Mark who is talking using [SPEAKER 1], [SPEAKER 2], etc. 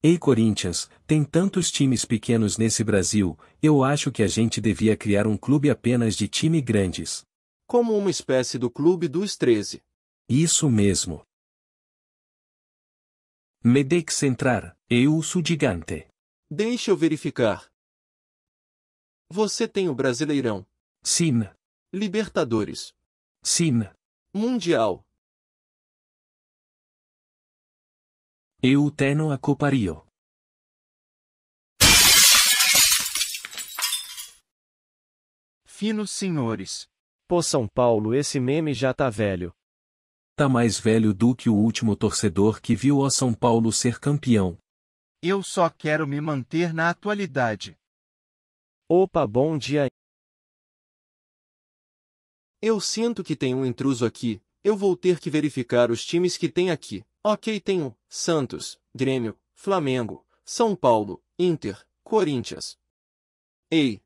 [SPEAKER 1] Ei Corinthians, tem tantos times pequenos nesse Brasil, eu acho que a gente devia criar um clube apenas de time grandes. Como uma espécie
[SPEAKER 2] do clube dos 13.
[SPEAKER 1] Isso mesmo. Me deixe entrar,
[SPEAKER 3] eu sou gigante. Deixa eu verificar. Você tem o Brasileirão. Sim. Libertadores. Sim. Mundial. Eu teno a copario.
[SPEAKER 4] Finos senhores. Pô São Paulo esse meme já tá velho.
[SPEAKER 1] Tá mais velho do que o último torcedor que viu o São Paulo ser campeão.
[SPEAKER 3] Eu só quero me manter na atualidade. Opa, bom dia. Eu sinto que tem um intruso aqui, eu
[SPEAKER 2] vou ter que verificar os times que tem aqui. Ok tenho, Santos, Grêmio, Flamengo, São Paulo, Inter, Corinthians. Ei,